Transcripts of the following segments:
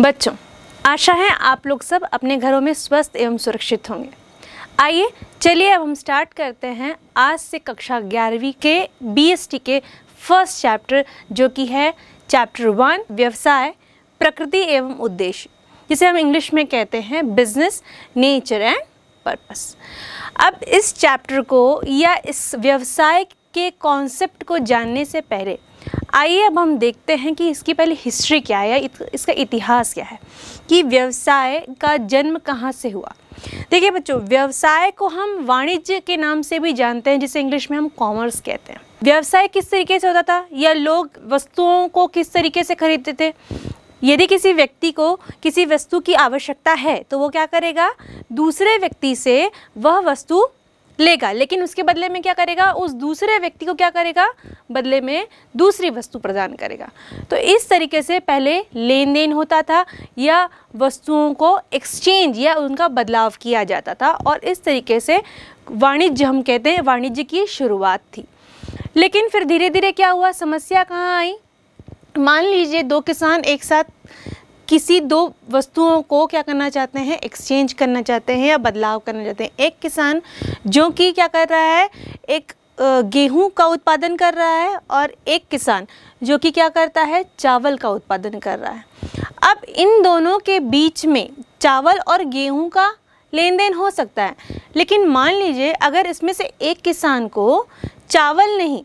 बच्चों आशा है आप लोग सब अपने घरों में स्वस्थ एवं सुरक्षित होंगे आइए चलिए अब हम स्टार्ट करते हैं आज से कक्षा ग्यारहवीं के बीएसटी के फर्स्ट चैप्टर जो कि है चैप्टर वन व्यवसाय प्रकृति एवं उद्देश्य जिसे हम इंग्लिश में कहते हैं बिजनेस नेचर एंड पर्पस अब इस चैप्टर को या इस व्यवसाय के कॉन्सेप्ट को जानने से पहले आइए अब हम देखते हैं कि इसकी पहले हिस्ट्री क्या है इत, इसका इतिहास क्या है कि व्यवसाय का जन्म कहाँ से हुआ देखिए बच्चों व्यवसाय को हम वाणिज्य के नाम से भी जानते हैं जिसे इंग्लिश में हम कॉमर्स कहते हैं व्यवसाय किस तरीके से होता था या लोग वस्तुओं को किस तरीके से खरीदते थे यदि किसी व्यक्ति को किसी वस्तु की आवश्यकता है तो वो क्या करेगा दूसरे व्यक्ति से वह वस्तु लेगा लेकिन उसके बदले में क्या करेगा उस दूसरे व्यक्ति को क्या करेगा बदले में दूसरी वस्तु प्रदान करेगा तो इस तरीके से पहले लेन देन होता था या वस्तुओं को एक्सचेंज या उनका बदलाव किया जाता था और इस तरीके से वाणिज्य हम कहते हैं वाणिज्य की शुरुआत थी लेकिन फिर धीरे धीरे क्या हुआ समस्या कहाँ आई मान लीजिए दो किसान एक साथ किसी दो वस्तुओं को क्या करना चाहते हैं एक्सचेंज करना चाहते हैं या बदलाव करना चाहते हैं एक किसान जो कि क्या कर रहा है एक गेहूं का उत्पादन कर रहा है और एक किसान जो कि क्या करता है चावल का उत्पादन कर रहा है अब इन दोनों के बीच में चावल और गेहूं का लेन देन हो सकता है लेकिन मान लीजिए अगर इसमें से एक किसान को चावल नहीं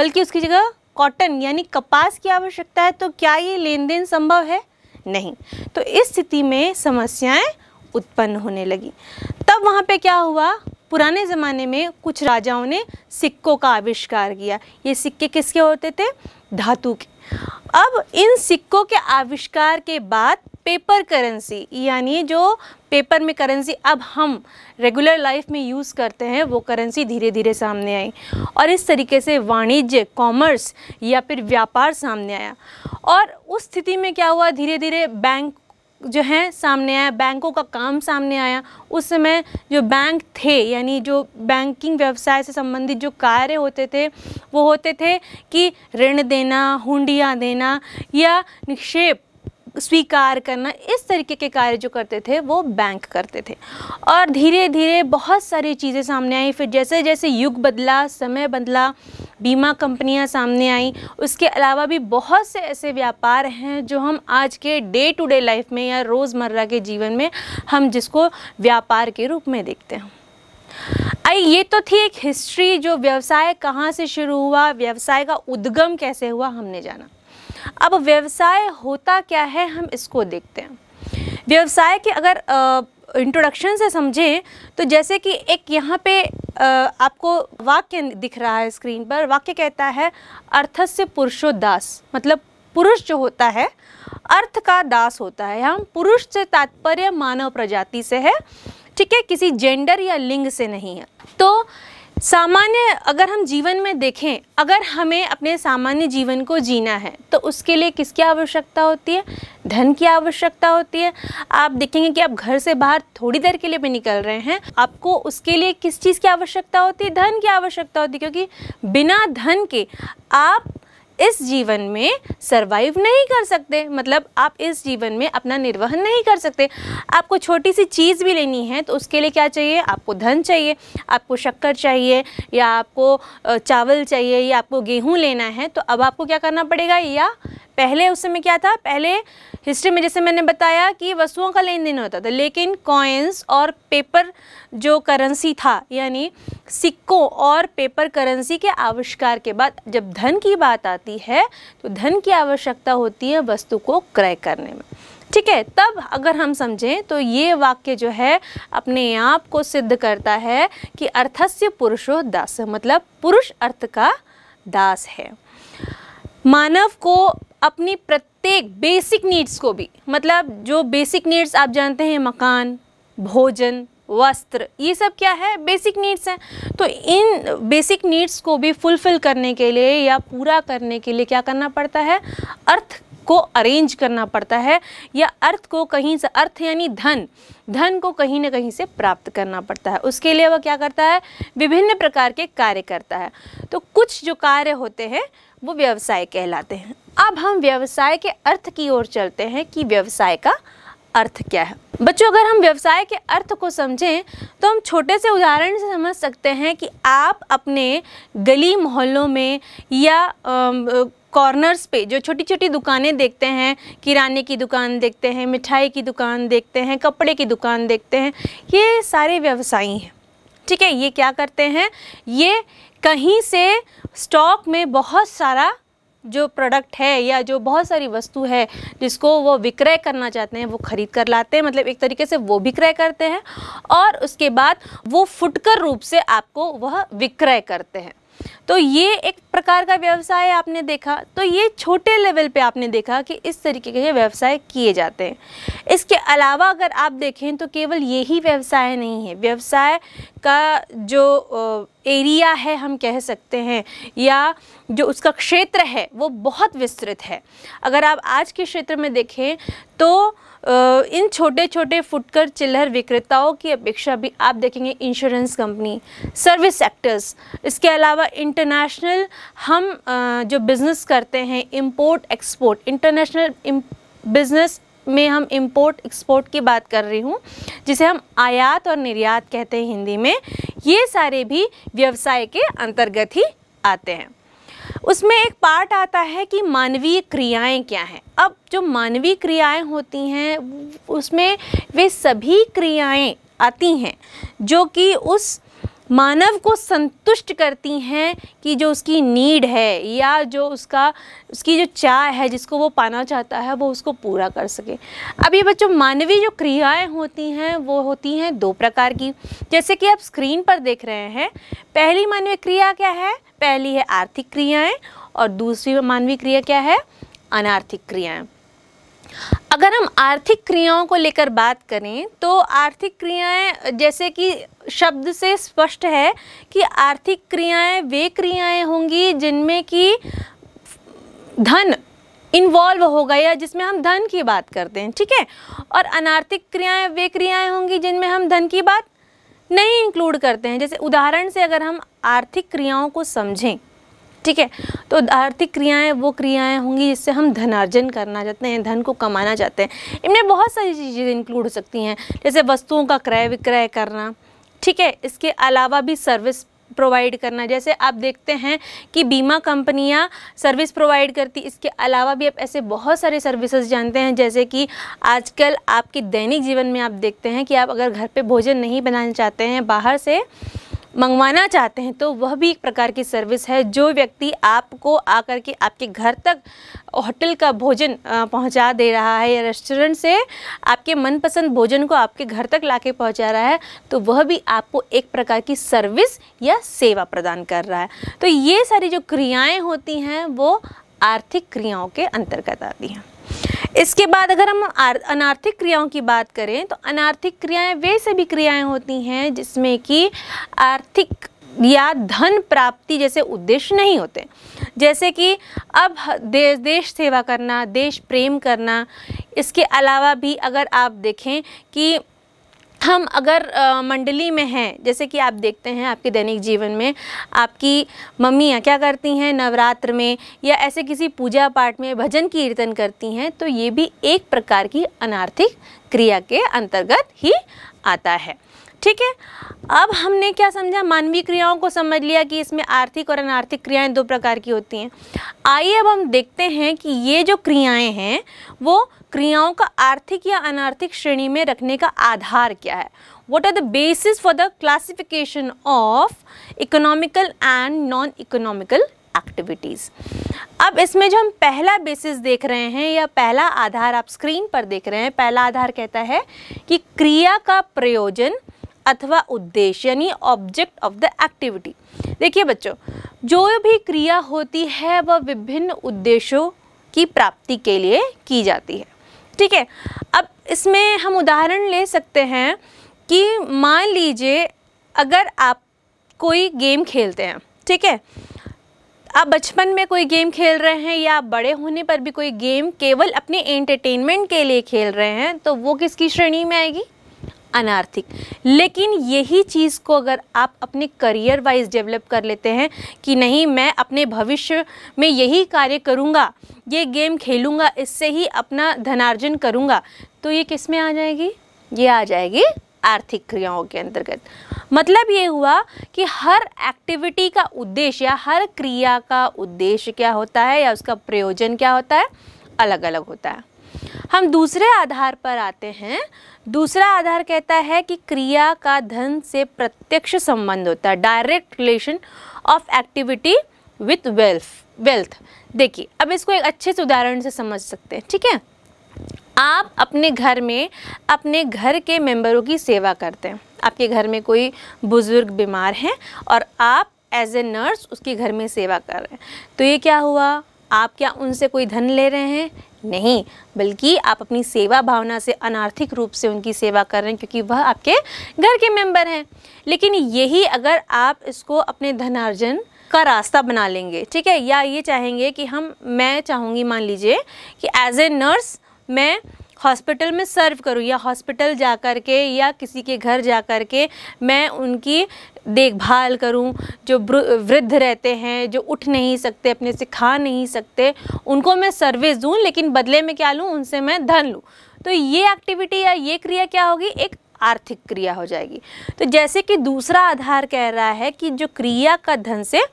बल्कि उसकी जगह कॉटन यानी कपास की आवश्यकता है तो क्या ये लेन देन संभव है नहीं तो इस स्थिति में समस्याएं उत्पन्न होने लगी तब वहाँ पे क्या हुआ पुराने ज़माने में कुछ राजाओं ने सिक्कों का आविष्कार किया ये सिक्के किसके होते थे धातु के अब इन सिक्कों के आविष्कार के बाद पेपर करेंसी यानी जो पेपर में करेंसी अब हम रेगुलर लाइफ में यूज़ करते हैं वो करेंसी धीरे धीरे सामने आई और इस तरीके से वाणिज्य कॉमर्स या फिर व्यापार सामने आया और उस स्थिति में क्या हुआ धीरे धीरे बैंक जो है सामने आया बैंकों का काम सामने आया उस समय जो बैंक थे यानी जो बैंकिंग व्यवसाय से संबंधित जो कार्य होते थे वो होते थे कि ऋण देना हुंडिया देना या निक्षेप स्वीकार करना इस तरीके के कार्य जो करते थे वो बैंक करते थे और धीरे धीरे बहुत सारी चीज़ें सामने आई फिर जैसे जैसे युग बदला समय बदला बीमा कंपनियां सामने आई उसके अलावा भी बहुत से ऐसे व्यापार हैं जो हम आज के डे टू डे लाइफ में या रोज़मर्रा के जीवन में हम जिसको व्यापार के रूप में देखते हैं आई ये तो थी एक हिस्ट्री जो व्यवसाय कहाँ से शुरू हुआ व्यवसाय का उद्गम कैसे हुआ हमने जाना अब व्यवसाय होता क्या है हम इसको देखते हैं व्यवसाय के अगर इंट्रोडक्शन से समझें तो जैसे कि एक यहाँ पे आ, आपको वाक्य दिख रहा है स्क्रीन पर वाक्य कहता है अर्थस्य पुरुषो दास मतलब पुरुष जो होता है अर्थ का दास होता है हम पुरुष से तात्पर्य मानव प्रजाति से है ठीक है किसी जेंडर या लिंग से नहीं है तो सामान्य अगर हम जीवन में देखें अगर हमें अपने सामान्य जीवन को जीना है तो उसके लिए किसकी आवश्यकता होती है धन की आवश्यकता होती है आप देखेंगे कि आप घर से बाहर थोड़ी देर के लिए भी निकल रहे हैं आपको उसके लिए किस चीज़ की आवश्यकता होती है धन की आवश्यकता होती है क्योंकि बिना धन के आप इस जीवन में सरवाइव नहीं कर सकते मतलब आप इस जीवन में अपना निर्वहन नहीं कर सकते आपको छोटी सी चीज़ भी लेनी है तो उसके लिए क्या चाहिए आपको धन चाहिए आपको शक्कर चाहिए या आपको चावल चाहिए या आपको गेहूँ लेना है तो अब आपको क्या करना पड़ेगा या पहले उस समय क्या था पहले हिस्ट्री में जैसे मैंने बताया कि वस्तुओं का लेन देन होता था लेकिन कॉइन्स और पेपर जो करेंसी था यानी सिक्कों और पेपर करेंसी के आविष्कार के बाद जब धन की बात आती है तो धन की आवश्यकता होती है वस्तु को क्रय करने में ठीक है तब अगर हम समझें तो ये वाक्य जो है अपने आप को सिद्ध करता है कि अर्थस्य पुरुषो दास मतलब पुरुष अर्थ का दास है मानव को अपनी प्रत्येक बेसिक नीड्स को भी मतलब जो बेसिक नीड्स आप जानते हैं मकान भोजन वस्त्र ये सब क्या है बेसिक नीड्स हैं तो इन बेसिक नीड्स को भी फुलफ़िल करने के लिए या पूरा करने के लिए क्या करना पड़ता है अर्थ को अरेंज करना पड़ता है या अर्थ को कहीं से अर्थ यानी धन धन को कहीं ना कहीं से प्राप्त करना पड़ता है उसके लिए वह क्या करता है विभिन्न प्रकार के कार्य करता है तो कुछ जो कार्य होते हैं वो व्यवसाय कहलाते हैं अब हम व्यवसाय के अर्थ की ओर चलते हैं कि व्यवसाय का अर्थ क्या है बच्चों अगर हम व्यवसाय के अर्थ को समझें तो हम छोटे से उदाहरण से समझ सकते हैं कि आप अपने गली मोहल्लों में या कॉर्नर्स पे जो छोटी छोटी दुकानें देखते हैं किराने की दुकान देखते हैं मिठाई की दुकान देखते हैं कपड़े की दुकान देखते हैं ये सारे व्यवसायी हैं ठीक है ये क्या करते हैं ये कहीं से स्टॉक में बहुत सारा जो प्रोडक्ट है या जो बहुत सारी वस्तु है जिसको वो विक्रय करना चाहते हैं वो खरीद कर लाते हैं मतलब एक तरीके से वो विक्रय करते हैं और उसके बाद वो फुटकर रूप से आपको वह विक्रय करते हैं तो ये एक प्रकार का व्यवसाय आपने देखा तो ये छोटे लेवल पे आपने देखा कि इस तरीके के व्यवसाय किए जाते हैं इसके अलावा अगर आप देखें तो केवल यही व्यवसाय नहीं है व्यवसाय का जो एरिया है हम कह सकते हैं या जो उसका क्षेत्र है वो बहुत विस्तृत है अगर आप आज के क्षेत्र में देखें तो इन छोटे छोटे फुटकर चिल्हर विक्रेताओं की अपेक्षा भी आप देखेंगे इंश्योरेंस कंपनी सर्विस सेक्टर्स इसके अलावा इंटरनेशनल हम जो बिज़नेस करते हैं इंपोर्ट एक्सपोर्ट इंटरनेशनल बिज़नेस में हम इंपोर्ट एक्सपोर्ट की बात कर रही हूँ जिसे हम आयात और निर्यात कहते हैं हिंदी में ये सारे भी व्यवसाय के अंतर्गत ही आते हैं उसमें एक पार्ट आता है कि मानवीय क्रियाएं क्या हैं अब जो मानवीय क्रियाएं होती हैं उसमें वे सभी क्रियाएं आती हैं जो कि उस मानव को संतुष्ट करती हैं कि जो उसकी नीड है या जो उसका उसकी जो चाह है जिसको वो पाना चाहता है वो उसको पूरा कर सके अब ये बच्चों मानवीय जो क्रियाएं होती हैं वो होती हैं दो प्रकार की जैसे कि आप स्क्रीन पर देख रहे हैं पहली मानवीय क्रिया क्या है पहली है आर्थिक क्रियाएँ और दूसरी मानवीय क्रिया क्या है अनार्थिक क्रियाएँ अगर हम आर्थिक क्रियाओं को लेकर बात करें तो आर्थिक क्रियाएं जैसे कि शब्द से स्पष्ट है कि आर्थिक क्रियाएं वे क्रियाएं होंगी जिनमें कि धन इन्वॉल्व होगा या जिसमें हम धन की बात करते हैं ठीक है और अनार्थिक क्रियाएं वे क्रियाएं होंगी जिनमें हम धन की बात नहीं इंक्लूड करते हैं जैसे उदाहरण से अगर हम आर्थिक क्रियाओं को समझें ठीक है तो आर्थिक क्रियाएं वो क्रियाएं होंगी जिससे हम धनार्जन करना चाहते हैं धन को कमाना चाहते हैं इनमें बहुत सारी चीज़ें इंक्लूड हो सकती हैं जैसे वस्तुओं का क्रय विक्रय करना ठीक है इसके अलावा भी सर्विस प्रोवाइड करना जैसे आप देखते हैं कि बीमा कंपनियां सर्विस प्रोवाइड करती इसके अलावा भी आप ऐसे बहुत सारे सर्विसेज जानते हैं जैसे कि आजकल आपके दैनिक जीवन में आप देखते हैं कि आप अगर घर पे भोजन नहीं बनाना चाहते हैं बाहर से मंगवाना चाहते हैं तो वह भी एक प्रकार की सर्विस है जो व्यक्ति आपको आकर के आपके घर तक होटल का भोजन पहुंचा दे रहा है या रेस्टोरेंट से आपके मनपसंद भोजन को आपके घर तक के पहुंचा रहा है तो वह भी आपको एक प्रकार की सर्विस या सेवा प्रदान कर रहा है तो ये सारी जो क्रियाएं होती हैं वो आर्थिक क्रियाओं के अंतर्गत आती हैं इसके बाद अगर हम अनार्थिक क्रियाओं की बात करें तो अनार्थिक क्रियाएं वे सभी क्रियाएं होती हैं जिसमें कि आर्थिक या धन प्राप्ति जैसे उद्देश्य नहीं होते जैसे कि अब देश देश सेवा करना देश प्रेम करना इसके अलावा भी अगर आप देखें कि हम अगर मंडली में हैं जैसे कि आप देखते हैं आपके दैनिक जीवन में आपकी मम्मियाँ क्या करती हैं नवरात्र में या ऐसे किसी पूजा पाठ में भजन कीर्तन करती हैं तो ये भी एक प्रकार की अनार्थिक क्रिया के अंतर्गत ही आता है ठीक है अब हमने क्या समझा मानवीय क्रियाओं को समझ लिया कि इसमें आर्थिक और अनार्थिक क्रियाएं दो प्रकार की होती हैं आइए अब हम देखते हैं कि ये जो क्रियाएं हैं वो क्रियाओं का आर्थिक या अनार्थिक श्रेणी में रखने का आधार क्या है what are the basis for the classification of economical and non economical activities अब इसमें जो हम पहला बेसिस देख रहे हैं या पहला आधार आप स्क्रीन पर देख रहे हैं पहला आधार कहता है कि क्रिया का प्रयोजन अथवा उद्देश्य यानी ऑब्जेक्ट ऑफ द एक्टिविटी देखिए बच्चों जो भी क्रिया होती है वह विभिन्न उद्देश्यों की प्राप्ति के लिए की जाती है ठीक है अब इसमें हम उदाहरण ले सकते हैं कि मान लीजिए अगर आप कोई गेम खेलते हैं ठीक है आप बचपन में कोई गेम खेल रहे हैं या बड़े होने पर भी कोई गेम केवल अपने एंटरटेनमेंट के लिए खेल रहे हैं तो वो किसकी श्रेणी में आएगी अनार्थिक लेकिन यही चीज़ को अगर आप अपने करियर वाइज डेवलप कर लेते हैं कि नहीं मैं अपने भविष्य में यही कार्य करूँगा ये गेम खेलूँगा इससे ही अपना धनार्जन करूँगा तो ये किस में आ जाएगी ये आ जाएगी आर्थिक क्रियाओं के अंतर्गत मतलब ये हुआ कि हर एक्टिविटी का उद्देश्य या हर क्रिया का उद्देश्य क्या होता है या उसका प्रयोजन क्या होता है अलग अलग होता है हम दूसरे आधार पर आते हैं दूसरा आधार कहता है कि क्रिया का धन से प्रत्यक्ष संबंध होता है direct relation of activity with wealth wealth देखिए अब इसको एक अच्छे से उदाहरण से समझ सकते हैं ठीक है आप अपने घर में अपने घर के मेंबरों की सेवा करते हैं आपके घर में कोई बुज़ुर्ग बीमार हैं और आप एज ए नर्स उसके घर में सेवा कर रहे हैं तो ये क्या हुआ आप क्या उनसे कोई धन ले रहे हैं नहीं बल्कि आप अपनी सेवा भावना से अनार्थिक रूप से उनकी सेवा कर रहे हैं क्योंकि वह आपके घर के मेंबर हैं लेकिन यही अगर आप इसको अपने धनार्जन का रास्ता बना लेंगे ठीक है या ये चाहेंगे कि हम मैं चाहूँगी मान लीजिए कि एज ए नर्स मैं हॉस्पिटल में सर्व करूँ या हॉस्पिटल जा कर के या किसी के घर जा कर के मैं उनकी देखभाल करूं जो वृद्ध रहते हैं जो उठ नहीं सकते अपने से खा नहीं सकते उनको मैं सर्विस दूँ लेकिन बदले में क्या लूँ उनसे मैं धन लूँ तो ये एक्टिविटी या ये क्रिया क्या होगी एक आर्थिक क्रिया हो जाएगी तो जैसे कि दूसरा आधार कह रहा है कि जो क्रिया का धन से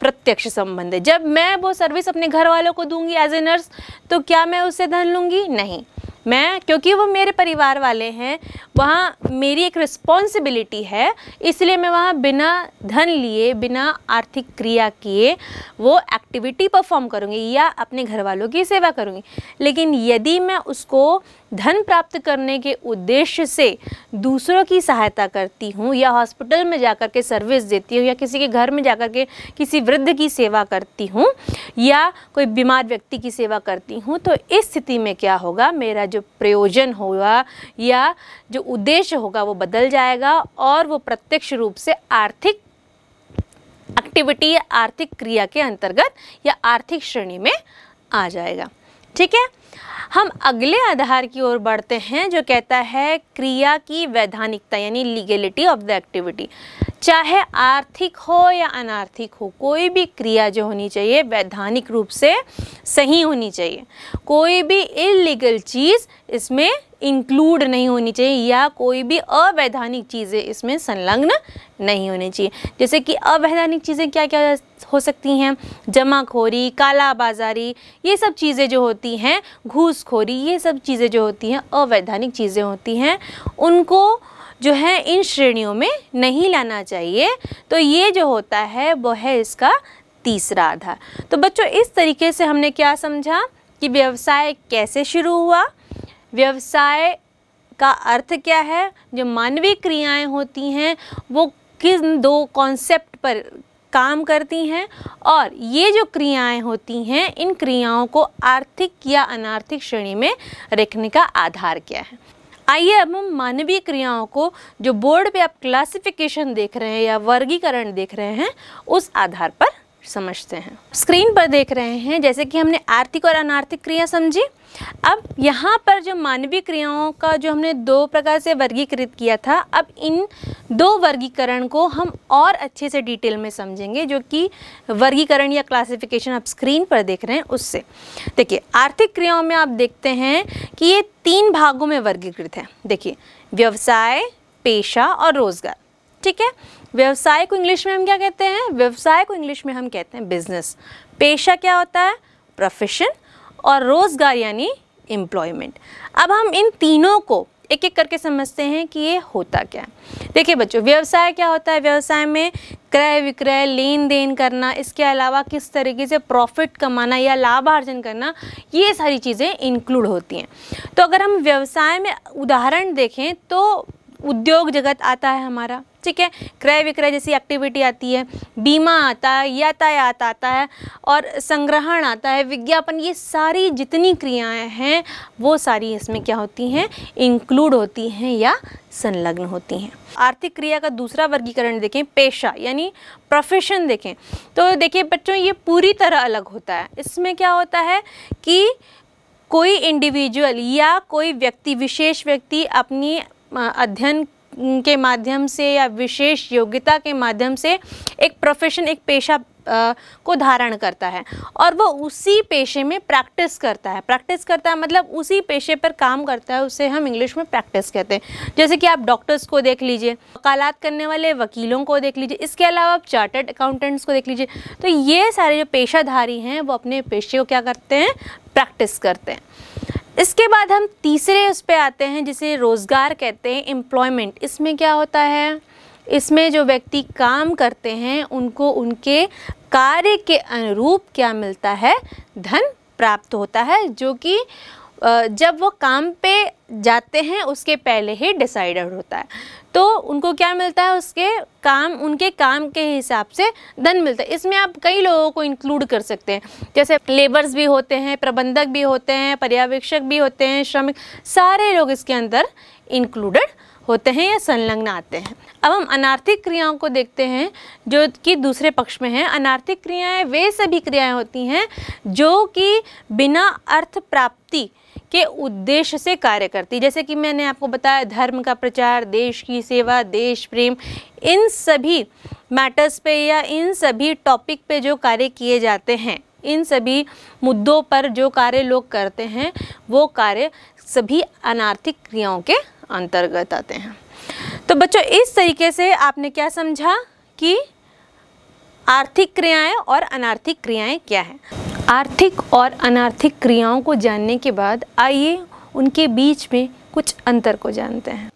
प्रत्यक्ष संबंध है जब मैं वो सर्विस अपने घर वालों को दूंगी एज ए नर्स तो क्या मैं उससे धन लूँगी नहीं मैं क्योंकि वो मेरे परिवार वाले हैं वहाँ मेरी एक रिस्पॉन्सिबिलिटी है इसलिए मैं वहाँ बिना धन लिए बिना आर्थिक क्रिया किए वो एक्टिविटी परफॉर्म करूँगी या अपने घर वालों की सेवा करूँगी लेकिन यदि मैं उसको धन प्राप्त करने के उद्देश्य से दूसरों की सहायता करती हूँ या हॉस्पिटल में जाकर के सर्विस देती हूँ या किसी के घर में जाकर के किसी वृद्ध की सेवा करती हूँ या कोई बीमार व्यक्ति की सेवा करती हूँ तो इस स्थिति में क्या होगा मेरा जो प्रयोजन होगा या जो उद्देश्य होगा वो बदल जाएगा और वो प्रत्यक्ष रूप से आर्थिक एक्टिविटी या आर्थिक क्रिया के अंतर्गत या आर्थिक श्रेणी में आ जाएगा ठीक है हम अगले आधार की ओर बढ़ते हैं जो कहता है क्रिया की वैधानिकता यानी लीगेलिटी ऑफ द एक्टिविटी चाहे आर्थिक हो या अनार्थिक हो कोई भी क्रिया जो होनी चाहिए वैधानिक रूप से सही होनी चाहिए कोई भी इलीगल चीज़ इसमें इंक्लूड नहीं होनी चाहिए या कोई भी अवैधानिक चीज़ें इसमें संलग्न नहीं होनी चाहिए जैसे कि अवैधानिक चीज़ें क्या क्या हो सकती हैं जमाखोरी कालाबाजारी ये सब चीज़ें जो होती हैं घूसखोरी ये सब चीज़ें जो होती हैं अवैधानिक चीज़ें होती हैं उनको जो है इन श्रेणियों में नहीं लाना चाहिए तो ये जो होता है वो है इसका तीसरा आधार तो बच्चों इस तरीके से हमने क्या समझा कि व्यवसाय कैसे शुरू हुआ व्यवसाय का अर्थ क्या है जो मानवीय क्रियाएं होती हैं वो किन दो कॉन्सेप्ट पर काम करती हैं और ये जो क्रियाएं होती हैं इन क्रियाओं को आर्थिक या अनार्थिक श्रेणी में रखने का आधार क्या है आइए अब हम मानवीय क्रियाओं को जो बोर्ड पे आप क्लासिफिकेशन देख रहे हैं या वर्गीकरण देख रहे हैं उस आधार पर समझते हैं स्क्रीन पर देख रहे हैं जैसे कि हमने आर्थिक और अनार्थिक क्रिया समझी अब यहाँ पर जो मानवीय क्रियाओं का जो हमने दो प्रकार से वर्गीकृत किया था अब इन दो वर्गीकरण को हम और अच्छे से डिटेल में समझेंगे जो कि वर्गीकरण या क्लासिफिकेशन आप स्क्रीन पर देख रहे हैं उससे देखिए आर्थिक क्रियाओं में आप देखते हैं कि ये तीन भागों में वर्गीकृत है देखिए व्यवसाय पेशा और रोज़गार ठीक है व्यवसाय को इंग्लिश में हम क्या कहते हैं व्यवसाय को इंग्लिश में हम कहते हैं बिजनेस पेशा क्या होता है प्रोफेशन और रोज़गार यानी एम्प्लॉयमेंट अब हम इन तीनों को एक एक करके समझते हैं कि ये होता क्या है देखिए बच्चों व्यवसाय क्या होता है व्यवसाय में क्रय विक्रय लेन देन करना इसके अलावा किस तरीके से प्रॉफिट कमाना या लाभ अर्जन करना ये सारी चीज़ें इंक्लूड होती हैं तो अगर हम व्यवसाय में उदाहरण देखें तो उद्योग जगत आता है हमारा ठीक है क्रय विक्रय जैसी एक्टिविटी आती है बीमा आता है यातायात आता है और संग्रहण आता है विज्ञापन ये सारी जितनी क्रियाएं हैं वो सारी इसमें क्या होती हैं इंक्लूड होती हैं या संलग्न होती हैं आर्थिक क्रिया का दूसरा वर्गीकरण देखें पेशा यानी प्रोफेशन देखें तो देखिए बच्चों ये पूरी तरह अलग होता है इसमें क्या होता है कि कोई इंडिविजुअल या कोई व्यक्ति विशेष व्यक्ति अपनी अध्ययन के माध्यम से या विशेष योग्यता के माध्यम से एक प्रोफेशन एक पेशा को धारण करता है और वो उसी पेशे में प्रैक्टिस करता है प्रैक्टिस करता है मतलब उसी पेशे पर काम करता है उसे हम इंग्लिश में प्रैक्टिस कहते हैं जैसे कि आप डॉक्टर्स को देख लीजिए वकालत करने वाले वकीलों को देख लीजिए इसके अलावा आप चार्टर्ड अकाउंटेंट्स को देख लीजिए तो ये सारे जो पेशाधारी हैं वो अपने पेशे को क्या करते हैं प्रैक्टिस करते हैं इसके बाद हम तीसरे उस पर आते हैं जिसे रोज़गार कहते हैं एम्प्लॉयमेंट इसमें क्या होता है इसमें जो व्यक्ति काम करते हैं उनको उनके कार्य के अनुरूप क्या मिलता है धन प्राप्त होता है जो कि जब वो काम पे जाते हैं उसके पहले ही डिसाइडेड होता है तो उनको क्या मिलता है उसके काम उनके काम के हिसाब से धन मिलता है इसमें आप कई लोगों को इंक्लूड कर सकते हैं जैसे लेबर्स भी होते हैं प्रबंधक भी होते हैं पर्यवेक्षक भी होते हैं श्रमिक सारे लोग इसके अंदर इंक्लूडेड होते हैं या संलग्न आते हैं अब हम अनार्थिक क्रियाओं को देखते हैं जो कि दूसरे पक्ष में हैं अनार्थिक क्रियाएं वे सभी क्रियाएं होती हैं जो कि बिना अर्थ प्राप्ति के उद्देश्य से कार्य करती जैसे कि मैंने आपको बताया धर्म का प्रचार देश की सेवा देश प्रेम इन सभी मैटर्स पे या इन सभी टॉपिक पे जो कार्य किए जाते हैं इन सभी मुद्दों पर जो कार्य लोग करते हैं वो कार्य सभी अनार्थिक क्रियाओं के अंतर्गत आते हैं तो बच्चों इस तरीके से आपने क्या समझा कि आर्थिक क्रियाएं और अनार्थिक क्रियाएं क्या हैं आर्थिक और अनार्थिक क्रियाओं को जानने के बाद आइए उनके बीच में कुछ अंतर को जानते हैं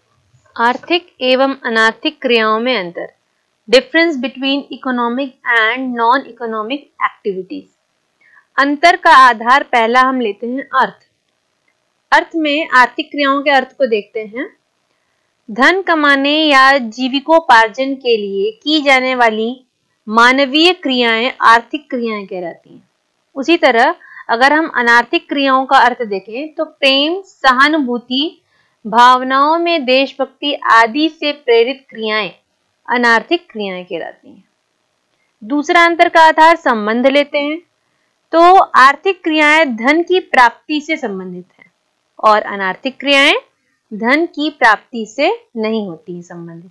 आर्थिक एवं अनार्थिक क्रियाओं में अंतर difference between economic and non economic activities अंतर का आधार पहला हम लेते हैं अर्थ अर्थ में आर्थिक क्रियाओं के अर्थ को देखते हैं धन कमाने या जीविकोपार्जन के लिए की जाने वाली मानवीय क्रियाएं आर्थिक क्रियाएं कहलाती हैं उसी तरह अगर हम अनार्थिक क्रियाओं का अर्थ देखें तो प्रेम सहानुभूति भावनाओं में देशभक्ति आदि से प्रेरित क्रियाएं अनार्थिक क्रियाएं कहलाती हैं दूसरा अंतर का आधार संबंध लेते हैं तो आर्थिक क्रियाएं धन की प्राप्ति से संबंधित हैं और अनार्थिक क्रियाएं धन की प्राप्ति से नहीं होती है संबंधित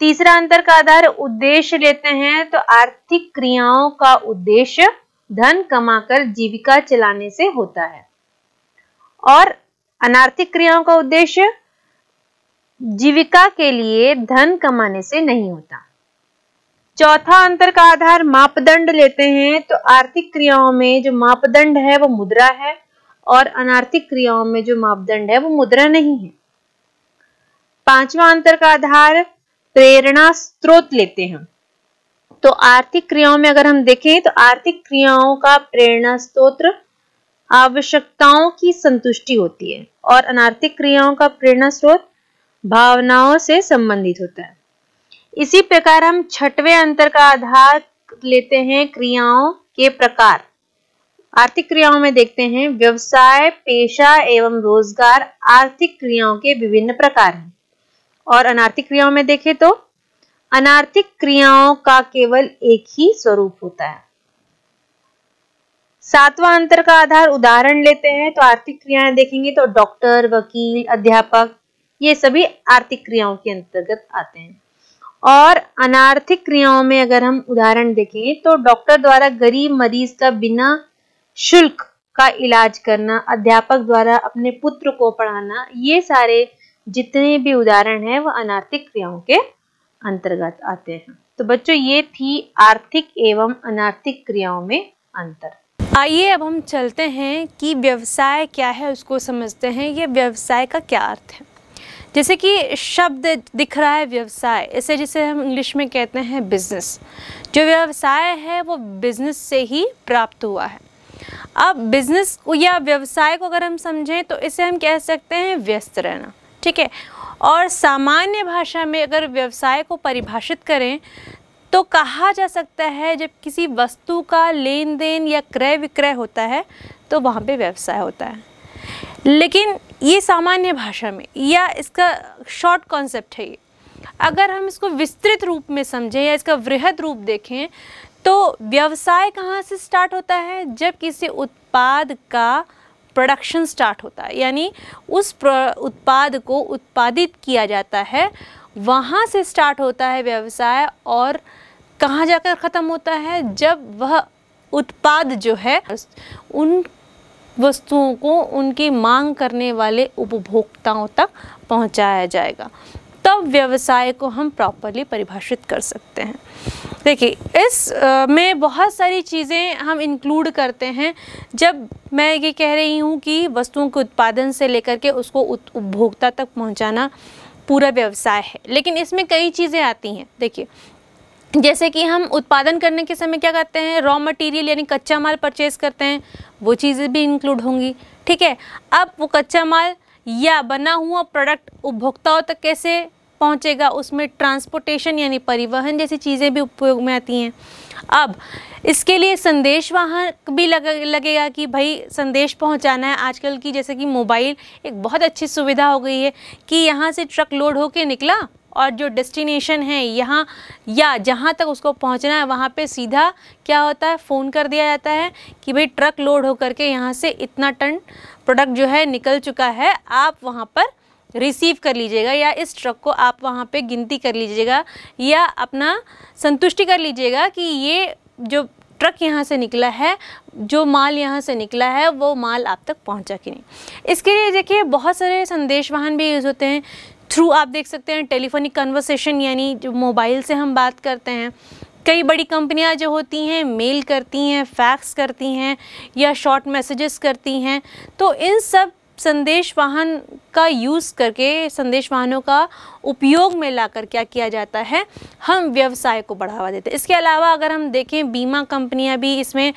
तीसरा अंतर का आधार उद्देश्य लेते हैं तो आर्थिक क्रियाओं का उद्देश्य धन कमाकर जीविका चलाने से होता है और अनार्थिक क्रियाओं का उद्देश्य जीविका के लिए धन कमाने से नहीं होता चौथा अंतर का आधार मापदंड लेते हैं तो आर्थिक क्रियाओं में जो मापदंड है वो मुद्रा है और अनार्थिक क्रियाओं में जो मापदंड है वो मुद्रा नहीं है पांचवा अंतर का आधार प्रेरणा स्रोत लेते हैं तो आर्थिक क्रियाओं में अगर हम देखें तो आर्थिक क्रियाओं का प्रेरणा स्त्रोत्र आवश्यकताओं की संतुष्टि होती है और अनार्थिक क्रियाओं का प्रेरणा स्रोत भावनाओं से संबंधित होता है इसी प्रकार हम छठवें अंतर का आधार लेते हैं क्रियाओं के प्रकार आर्थिक क्रियाओं में देखते हैं व्यवसाय पेशा एवं रोजगार आर्थिक क्रियाओं के विभिन्न प्रकार हैं और अनार्थिक क्रियाओं में देखें तो अनार्थिक क्रियाओं का केवल एक ही स्वरूप होता है सातवां अंतर का आधार उदाहरण लेते हैं तो आर्थिक क्रियाएं देखेंगे तो डॉक्टर वकील अध्यापक ये सभी आर्थिक क्रियाओं के अंतर्गत आते हैं और अनार्थिक क्रियाओं में अगर हम उदाहरण देखें तो डॉक्टर द्वारा गरीब मरीज का बिना शुल्क का इलाज करना अध्यापक द्वारा अपने पुत्र को पढ़ाना ये सारे जितने भी उदाहरण हैं वह अनार्थिक क्रियाओं के अंतर्गत आते हैं तो बच्चों ये थी आर्थिक एवं अनार्थिक क्रियाओं में अंतर आइए अब हम चलते हैं कि व्यवसाय क्या है उसको समझते हैं ये व्यवसाय का क्या अर्थ है जैसे कि शब्द दिख रहा है व्यवसाय इसे जिसे हम इंग्लिश में कहते हैं बिजनेस जो व्यवसाय है वो बिजनेस से ही प्राप्त हुआ है अब बिजनेस या व्यवसाय को अगर हम समझें तो इसे हम कह सकते हैं व्यस्त रहना ठीक है और सामान्य भाषा में अगर व्यवसाय को परिभाषित करें तो कहा जा सकता है जब किसी वस्तु का लेन देन या क्रय विक्रय होता है तो वहाँ पे व्यवसाय होता है लेकिन ये सामान्य भाषा में या इसका शॉर्ट कॉन्सेप्ट है ये अगर हम इसको विस्तृत रूप में समझें या इसका वृहद रूप देखें तो व्यवसाय कहाँ से स्टार्ट होता है जब किसी उत्पाद का प्रोडक्शन स्टार्ट होता है यानी उस उत्पाद को उत्पादित किया जाता है वहाँ से स्टार्ट होता है व्यवसाय और कहाँ जाकर ख़त्म होता है जब वह उत्पाद जो है उन वस्तुओं को उनकी मांग करने वाले उपभोक्ताओं तक पहुंचाया जाएगा तब व्यवसाय को हम प्रॉपरली परिभाषित कर सकते हैं देखिए इस में बहुत सारी चीज़ें हम इंक्लूड करते हैं जब मैं ये कह रही हूँ कि वस्तुओं के उत्पादन से लेकर के उसको उपभोक्ता तक पहुँचाना पूरा व्यवसाय है लेकिन इसमें कई चीज़ें आती हैं देखिए जैसे कि हम उत्पादन करने के समय क्या करते हैं रॉ मटेरियल यानी कच्चा माल परचेज करते हैं वो चीज़ें भी इंक्लूड होंगी ठीक है अब वो कच्चा माल या बना हुआ प्रोडक्ट उपभोक्ताओं तक कैसे पहुंचेगा उसमें ट्रांसपोर्टेशन यानी परिवहन जैसी चीज़ें भी उपयोग में आती हैं अब इसके लिए संदेश वाहक भी लग, लगेगा कि भाई संदेश पहुंचाना है आजकल की जैसे कि मोबाइल एक बहुत अच्छी सुविधा हो गई है कि यहाँ से ट्रक लोड होके निकला और जो डेस्टिनेशन है यहाँ या जहाँ तक उसको पहुँचना है वहाँ पे सीधा क्या होता है फ़ोन कर दिया जाता है कि भाई ट्रक लोड होकर के यहाँ से इतना टन प्रोडक्ट जो है निकल चुका है आप वहाँ पर रिसीव कर लीजिएगा या इस ट्रक को आप वहाँ पे गिनती कर लीजिएगा या अपना संतुष्टि कर लीजिएगा कि ये जो ट्रक यहाँ से निकला है जो माल यहाँ से निकला है वो माल आप तक पहुँचा कि नहीं इसके लिए देखिए बहुत सारे संदेश वाहन भी यूज़ होते हैं थ्रू आप देख सकते हैं टेलीफोनिक कन्वर्सेशन यानी जो मोबाइल से हम बात करते हैं कई बड़ी कंपनियां जो होती हैं मेल करती हैं फैक्स करती हैं या शॉर्ट मैसेजेस करती हैं तो इन सब संदेश वाहन का यूज़ करके संदेश वाहनों का उपयोग में लाकर क्या किया जाता है हम व्यवसाय को बढ़ावा देते हैं इसके अलावा अगर हम देखें बीमा कंपनियां भी इसमें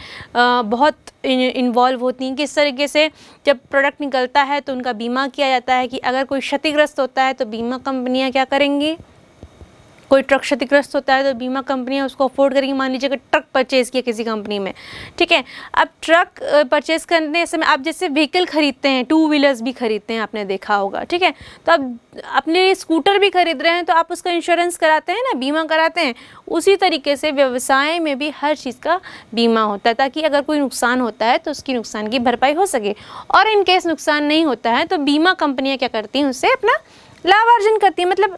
बहुत इन्वॉल्व होती हैं किस तरीके से जब प्रोडक्ट निकलता है तो उनका बीमा किया जाता है कि अगर कोई क्षतिग्रस्त होता है तो बीमा कंपनियाँ क्या करेंगी कोई ट्रक क्षतिग्रस्त होता है तो बीमा कंपनियाँ उसको अफोर्ड करेंगी मान लीजिए कि ट्रक परचेज़ किया किसी कंपनी में ठीक है अब ट्रक परचेज़ करने समय आप जैसे व्हीकल ख़रीदते हैं टू व्हीलर्स भी ख़रीदते हैं आपने देखा होगा ठीक है तो अब अपने स्कूटर भी ख़रीद रहे हैं तो आप उसका इंश्योरेंस कराते हैं ना बीमा कराते हैं उसी तरीके से व्यवसाय में भी हर चीज़ का बीमा होता है ताकि अगर कोई नुकसान होता है तो उसकी नुकसान की भरपाई हो सके और इनकेस नुकसान नहीं होता है तो बीमा कंपनियाँ क्या करती हैं उससे अपना लाभ अर्जन करती है मतलब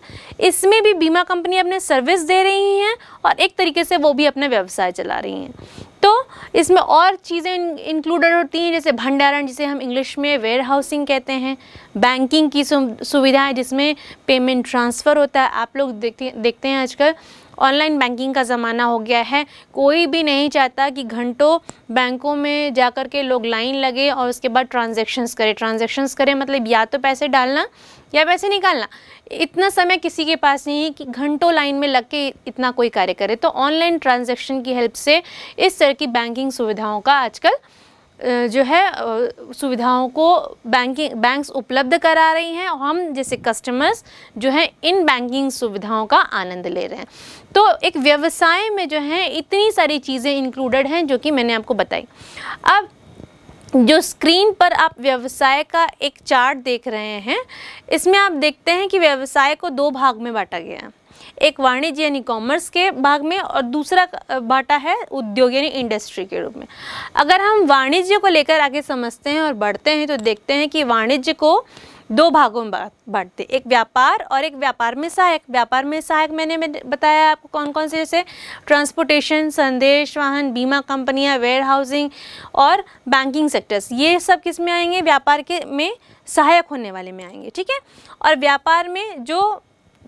इसमें भी बीमा कंपनी अपने सर्विस दे रही हैं और एक तरीके से वो भी अपने व्यवसाय चला रही हैं तो इसमें और चीज़ें इंक्लूडेड होती हैं जैसे भंडारण जिसे हम इंग्लिश में वेयर हाउसिंग कहते हैं बैंकिंग की सुविधाएं जिसमें पेमेंट ट्रांसफ़र होता है आप लोग देखते देखते हैं आजकल ऑनलाइन बैंकिंग का ज़माना हो गया है कोई भी नहीं चाहता कि घंटों बैंकों में जा कर के लोग लाइन लगे और उसके बाद ट्रांजेक्शन्स करें ट्रांजेक्शन्स करें मतलब या तो पैसे डालना या पैसे निकालना इतना समय किसी के पास नहीं है कि घंटों लाइन में लग के इतना कोई कार्य करे तो ऑनलाइन ट्रांजेक्शन की हेल्प से इस तरह की बैंकिंग सुविधाओं का आजकल जो है सुविधाओं को बैंकिंग बैंक्स उपलब्ध करा रही हैं और हम जैसे कस्टमर्स जो हैं इन बैंकिंग सुविधाओं का आनंद ले रहे हैं तो एक व्यवसाय में जो है इतनी सारी चीज़ें इंक्लूडेड हैं जो कि मैंने आपको बताई अब जो स्क्रीन पर आप व्यवसाय का एक चार्ट देख रहे हैं इसमें आप देखते हैं कि व्यवसाय को दो भाग में बांटा गया है एक वाणिज्य यानी कॉमर्स के भाग में और दूसरा बांटा है उद्योग यानी इंडस्ट्री के रूप में अगर हम वाणिज्य को लेकर आगे समझते हैं और बढ़ते हैं तो देखते हैं कि वाणिज्य को दो भागों में बांटते एक व्यापार और एक व्यापार में सहायक व्यापार में सहायक मैंने बताया आपको कौन कौन से जैसे ट्रांसपोर्टेशन संदेश वाहन बीमा कंपनियां वेयर हाउसिंग और बैंकिंग सेक्टर्स ये सब किस में आएंगे व्यापार के में सहायक होने वाले में आएंगे ठीक है और व्यापार में जो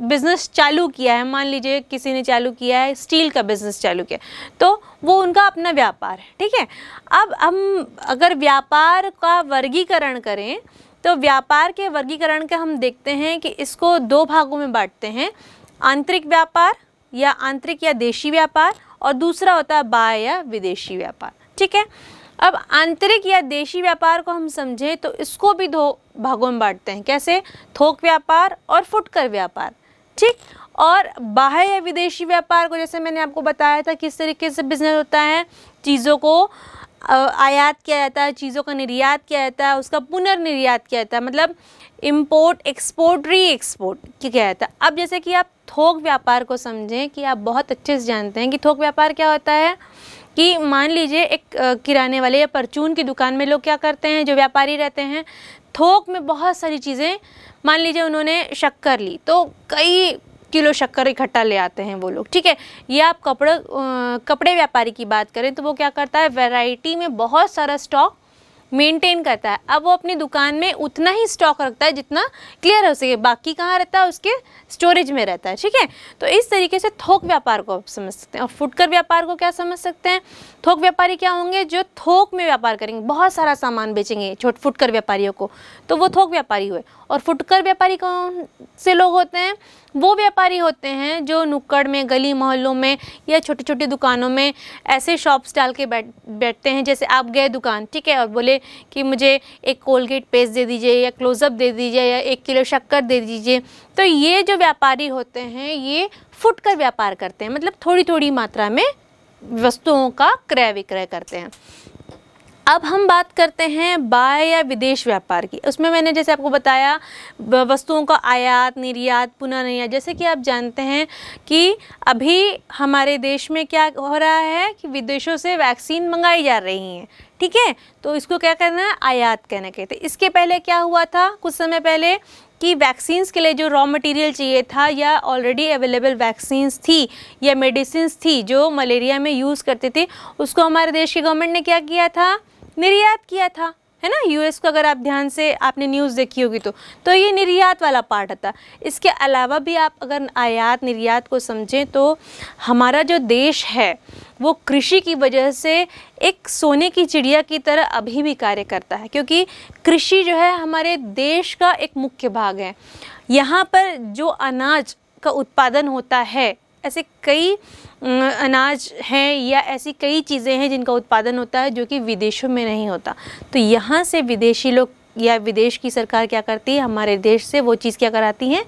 बिज़नेस चालू किया है मान लीजिए किसी ने चालू किया है स्टील का बिज़नेस चालू किया तो वो उनका अपना व्यापार है ठीक है अब हम अगर व्यापार का वर्गीकरण करें तो व्यापार के वर्गीकरण के हम देखते हैं कि इसको दो भागों में बांटते हैं आंतरिक व्यापार या आंतरिक या देशी व्यापार और दूसरा होता है बाय या विदेशी व्यापार ठीक है अब आंतरिक या देशी व्यापार को हम समझें तो इसको भी दो भागों में बांटते हैं कैसे थोक व्यापार और फुटकर व्यापार ठीक और बाहर या विदेशी व्यापार को जैसे मैंने आपको बताया था किस तरीके से बिजनेस होता है चीज़ों को आयात किया जाता है चीज़ों का निर्यात किया जाता है उसका पुनर्निर्यात किया जाता है मतलब इम्पोर्ट एक्सपोर्ट री एक्सपोर्ट किया जाता है अब जैसे कि आप थोक व्यापार को समझें कि आप बहुत अच्छे से जानते हैं कि थोक व्यापार क्या होता है कि मान लीजिए एक किराने वाले या परचून की दुकान में लोग क्या करते हैं जो व्यापारी रहते हैं थोक में बहुत सारी चीज़ें मान लीजिए उन्होंने शक्कर ली तो कई किलो शक्कर इकट्ठा ले आते हैं वो लोग ठीक है या आप कपड़े कपड़े व्यापारी की बात करें तो वो क्या करता है वैरायटी में बहुत सारा स्टॉक मेंटेन करता है अब वो अपनी दुकान में उतना ही स्टॉक रखता है जितना क्लियर हो सके बाकी कहाँ रहता है उसके स्टोरेज में रहता है ठीक है तो इस तरीके से थोक व्यापार को आप समझ सकते हैं और फुटकर व्यापार को क्या समझ सकते हैं थोक व्यापारी क्या होंगे जो थोक में व्यापार करेंगे बहुत सारा सामान बेचेंगे छोट फुटकर व्यापारियों को तो वो थोक व्यापारी हुए और फुटकर व्यापारी कौन से लोग होते हैं वो व्यापारी होते हैं जो नुक्कड़ में गली मोहल्लों में या छोटी छोटी दुकानों में ऐसे शॉप्स डाल के बैठ बैठते हैं जैसे आप गए दुकान ठीक है और बोले कि मुझे एक कोलगेट पेस्ट दे दीजिए या क्लोज़अप दे दीजिए या एक किलो शक्कर दे दीजिए तो ये जो व्यापारी होते हैं ये फुटकर व्यापार करते हैं मतलब थोड़ी थोड़ी मात्रा में वस्तुओं का क्रय विक्रय करते हैं अब हम बात करते हैं बाय या विदेश व्यापार की उसमें मैंने जैसे आपको बताया वस्तुओं का आयात निर्यात पुनः निर्यात जैसे कि आप जानते हैं कि अभी हमारे देश में क्या हो रहा है कि विदेशों से वैक्सीन मंगाई जा रही हैं ठीक है तो इसको क्या करना है आयात कहना कहते तो इसके पहले क्या हुआ था कुछ समय पहले कि वैक्सीन्स के लिए जो रॉ मटेरियल चाहिए था या ऑलरेडी अवेलेबल वैक्सीन्स थी या मेडिसिन थी जो मलेरिया में यूज़ करते थे उसको हमारे देश की गवर्नमेंट ने क्या किया था निर्यात किया था है ना यूएस को अगर आप ध्यान से आपने न्यूज़ देखी होगी तो तो ये निर्यात वाला पार्ट आता इसके अलावा भी आप अगर आयात निर्यात को समझें तो हमारा जो देश है वो कृषि की वजह से एक सोने की चिड़िया की तरह अभी भी कार्य करता है क्योंकि कृषि जो है हमारे देश का एक मुख्य भाग है यहाँ पर जो अनाज का उत्पादन होता है ऐसे कई अनाज हैं या ऐसी कई चीज़ें हैं जिनका उत्पादन होता है जो कि विदेशों में नहीं होता तो यहाँ से विदेशी लोग या विदेश की सरकार क्या करती है हमारे देश से वो चीज़ क्या कराती हैं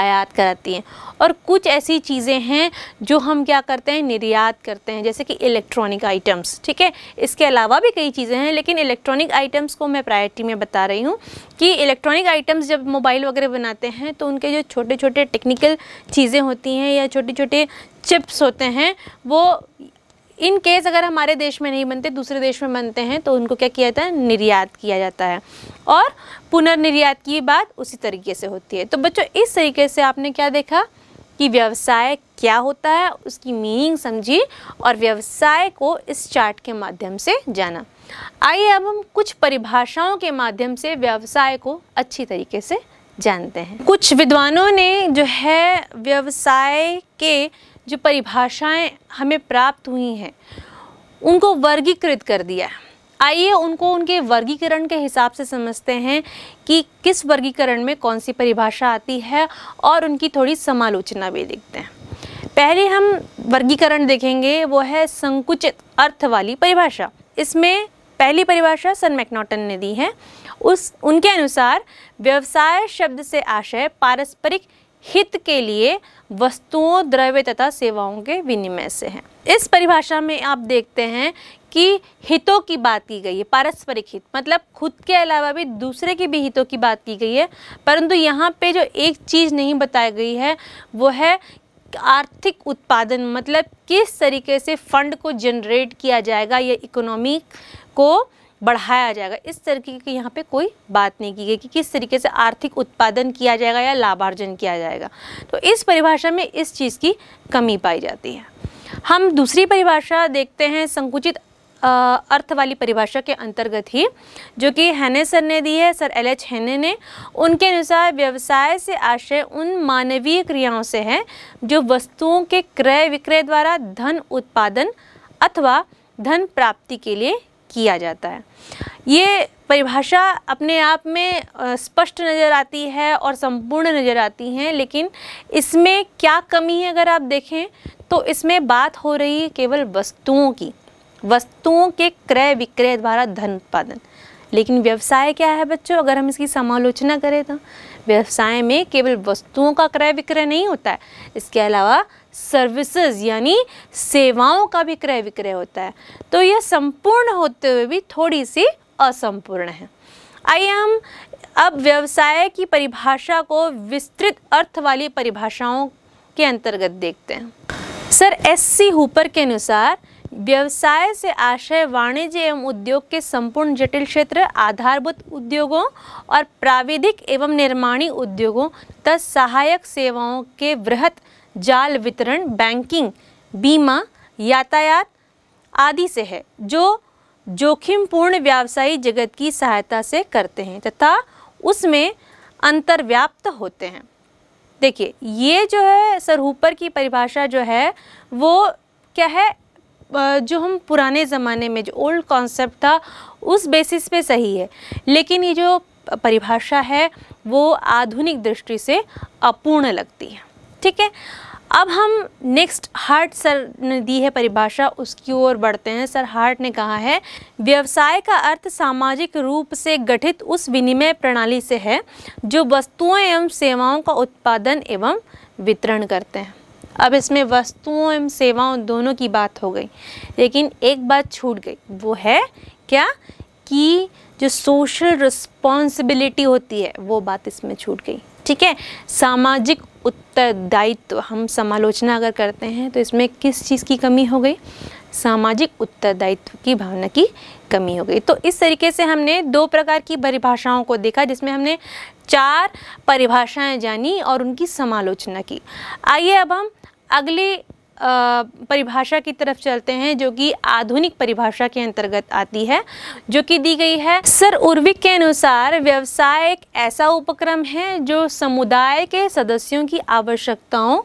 आयात कराती हैं और कुछ ऐसी चीज़ें हैं जो हम क्या करते हैं निर्यात करते हैं जैसे कि इलेक्ट्रॉनिक आइटम्स ठीक है इसके अलावा भी कई चीज़ें हैं लेकिन इलेक्ट्रॉनिक आइटम्स को मैं प्रायोरिटी में बता रही हूँ कि इलेक्ट्रॉनिक आइटम्स जब मोबाइल वगैरह बनाते हैं तो उनके जो छोटे छोटे टेक्निकल चीज़ें होती हैं या छोटे छोटे चिप्स होते हैं वो इन केस अगर हमारे देश में नहीं बनते दूसरे देश में बनते हैं तो उनको क्या किया जाता है निर्यात किया जाता है और पुनर्निर्यात की बात उसी तरीके से होती है तो बच्चों इस तरीके से आपने क्या देखा कि व्यवसाय क्या होता है उसकी मीनिंग समझी और व्यवसाय को इस चार्ट के माध्यम से जाना आइए अब हम कुछ परिभाषाओं के माध्यम से व्यवसाय को अच्छी तरीके से जानते हैं कुछ विद्वानों ने जो है व्यवसाय के जो परिभाषाएं हमें प्राप्त हुई हैं उनको वर्गीकृत कर दिया है आइए उनको उनके वर्गीकरण के हिसाब से समझते हैं कि किस वर्गीकरण में कौन सी परिभाषा आती है और उनकी थोड़ी समालोचना भी देखते हैं पहले हम वर्गीकरण देखेंगे वो है संकुचित अर्थ वाली परिभाषा इसमें पहली परिभाषा सन मैकनोटन ने दी है उस उनके अनुसार व्यवसाय शब्द से आशय पारस्परिक हित के लिए वस्तुओं द्रव्य तथा सेवाओं के विनिमय से है इस परिभाषा में आप देखते हैं कि हितों की बात की गई है पारस्परिक हित मतलब खुद के अलावा भी दूसरे के भी हितों की बात की गई है परंतु यहाँ पे जो एक चीज़ नहीं बताई गई है वो है आर्थिक उत्पादन मतलब किस तरीके से फंड को जनरेट किया जाएगा या इकोनॉमी को बढ़ाया जाएगा इस तरीके की यहाँ पे कोई बात नहीं की गई कि किस तरीके से आर्थिक उत्पादन किया जाएगा या लाभार्जन किया जाएगा तो इस परिभाषा में इस चीज़ की कमी पाई जाती है हम दूसरी परिभाषा देखते हैं संकुचित अर्थ वाली परिभाषा के अंतर्गत ही जो कि हैने सर ने दी है सर एल एच हैने ने उनके अनुसार व्यवसाय से आशय उन मानवीय क्रियाओं से है जो वस्तुओं के क्रय विक्रय द्वारा धन उत्पादन अथवा धन प्राप्ति के लिए किया जाता है ये परिभाषा अपने आप में स्पष्ट नज़र आती है और संपूर्ण नज़र आती हैं लेकिन इसमें क्या कमी है अगर आप देखें तो इसमें बात हो रही है केवल वस्तुओं की वस्तुओं के क्रय विक्रय द्वारा धन उत्पादन लेकिन व्यवसाय क्या है बच्चों अगर हम इसकी समालोचना करें तो व्यवसाय में केवल वस्तुओं का क्रय विक्रय नहीं होता है इसके अलावा सर्विसेज यानी सेवाओं का भी क्रय विक्रय होता है तो यह संपूर्ण होते हुए भी थोड़ी सी असंपूर्ण है आइए हम अब व्यवसाय की परिभाषा को विस्तृत अर्थ वाली परिभाषाओं के अंतर्गत देखते हैं सर एस सी हुपर के अनुसार व्यवसाय से आशय वाणिज्य एवं उद्योग के संपूर्ण जटिल क्षेत्र आधारभूत उद्योगों और प्राविधिक एवं निर्माणी उद्योगों तथा सहायक सेवाओं के वृहत जाल वितरण बैंकिंग बीमा यातायात आदि से है जो जोखिमपूर्ण व्यावसायिक जगत की सहायता से करते हैं तथा उसमें अंतर्व्याप्त होते हैं देखिए ये जो है सरहूपर की परिभाषा जो है वो क्या है जो हम पुराने ज़माने में जो ओल्ड कॉन्सेप्ट था उस बेसिस पे सही है लेकिन ये जो परिभाषा है वो आधुनिक दृष्टि से अपूर्ण लगती है ठीक है अब हम नेक्स्ट हार्ट सर ने दी है परिभाषा उसकी ओर बढ़ते हैं सर हार्ट ने कहा है व्यवसाय का अर्थ सामाजिक रूप से गठित उस विनिमय प्रणाली से है जो वस्तुओं एवं सेवाओं का उत्पादन एवं वितरण करते हैं अब इसमें वस्तुओं एवं सेवाओं दोनों की बात हो गई लेकिन एक बात छूट गई वो है क्या कि जो सोशल रिस्पॉन्सिबिलिटी होती है वो बात इसमें छूट गई ठीक है सामाजिक उत्तरदायित्व हम समालोचना अगर करते हैं तो इसमें किस चीज़ की कमी हो गई सामाजिक उत्तरदायित्व की भावना की कमी हो गई तो इस तरीके से हमने दो प्रकार की परिभाषाओं को देखा जिसमें हमने चार परिभाषाएं जानी और उनकी समालोचना की आइए अब हम अगले परिभाषा की तरफ चलते हैं जो कि आधुनिक परिभाषा के अंतर्गत आती है जो कि दी गई है सर उर्विक के अनुसार व्यवसाय एक ऐसा उपक्रम है जो समुदाय के सदस्यों की आवश्यकताओं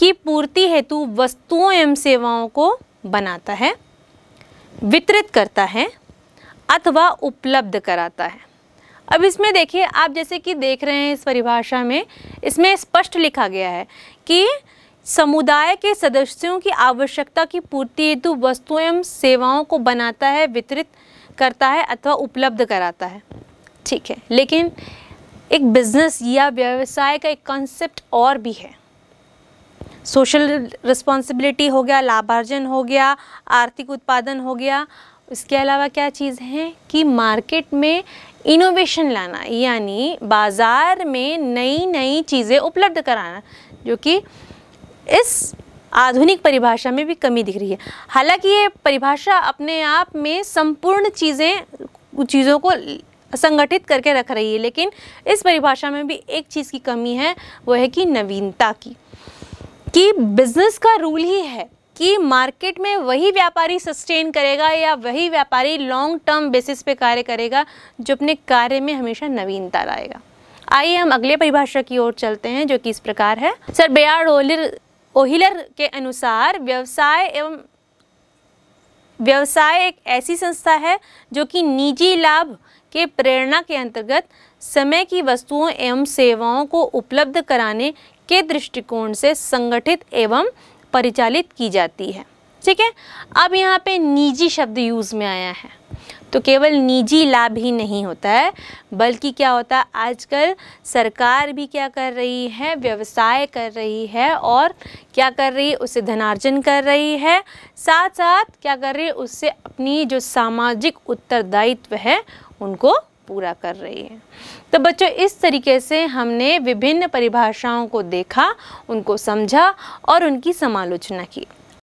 की पूर्ति हेतु वस्तुओं एवं सेवाओं को बनाता है वितरित करता है अथवा उपलब्ध कराता है अब इसमें देखिए आप जैसे कि देख रहे हैं इस परिभाषा में इसमें स्पष्ट लिखा गया है कि समुदाय के सदस्यों की आवश्यकता की पूर्ति हेतु वस्तुएं एवं सेवाओं को बनाता है वितरित करता है अथवा उपलब्ध कराता है ठीक है लेकिन एक बिजनेस या व्यवसाय का एक कॉन्सेप्ट और भी है सोशल रिस्पॉन्सिबिलिटी हो गया लाभार्जन हो गया आर्थिक उत्पादन हो गया इसके अलावा क्या चीज़ है कि मार्केट में इनोवेशन लाना यानी बाज़ार में नई नई चीज़ें उपलब्ध कराना जो कि इस आधुनिक परिभाषा में भी कमी दिख रही है हालांकि ये परिभाषा अपने आप में संपूर्ण चीज़ें चीज़ों को संगठित करके रख रही है लेकिन इस परिभाषा में भी एक चीज़ की कमी है वो है कि नवीनता की कि बिजनेस का रूल ही है कि मार्केट में वही व्यापारी सस्टेन करेगा या वही व्यापारी लॉन्ग टर्म बेसिस पे कार्य करेगा जो अपने कार्य में हमेशा नवीनता लाएगा आइए हम अगले परिभाषा की ओर चलते हैं जो कि इस प्रकार है सर बेयर ओलर ओहिलर के अनुसार व्यवसाय एवं व्यवसाय एक ऐसी संस्था है जो कि निजी लाभ के प्रेरणा के अंतर्गत समय की वस्तुओं एवं सेवाओं को उपलब्ध कराने के दृष्टिकोण से संगठित एवं परिचालित की जाती है ठीक है अब यहाँ पे निजी शब्द यूज़ में आया है तो केवल निजी लाभ ही नहीं होता है बल्कि क्या होता है आजकल सरकार भी क्या कर रही है व्यवसाय कर रही है और क्या कर रही है उससे धनार्जन कर रही है साथ साथ क्या कर रही है उससे अपनी जो सामाजिक उत्तरदायित्व है उनको पूरा कर रही है तो बच्चों इस तरीके से हमने विभिन्न परिभाषाओं को देखा उनको समझा और उनकी समालोचना की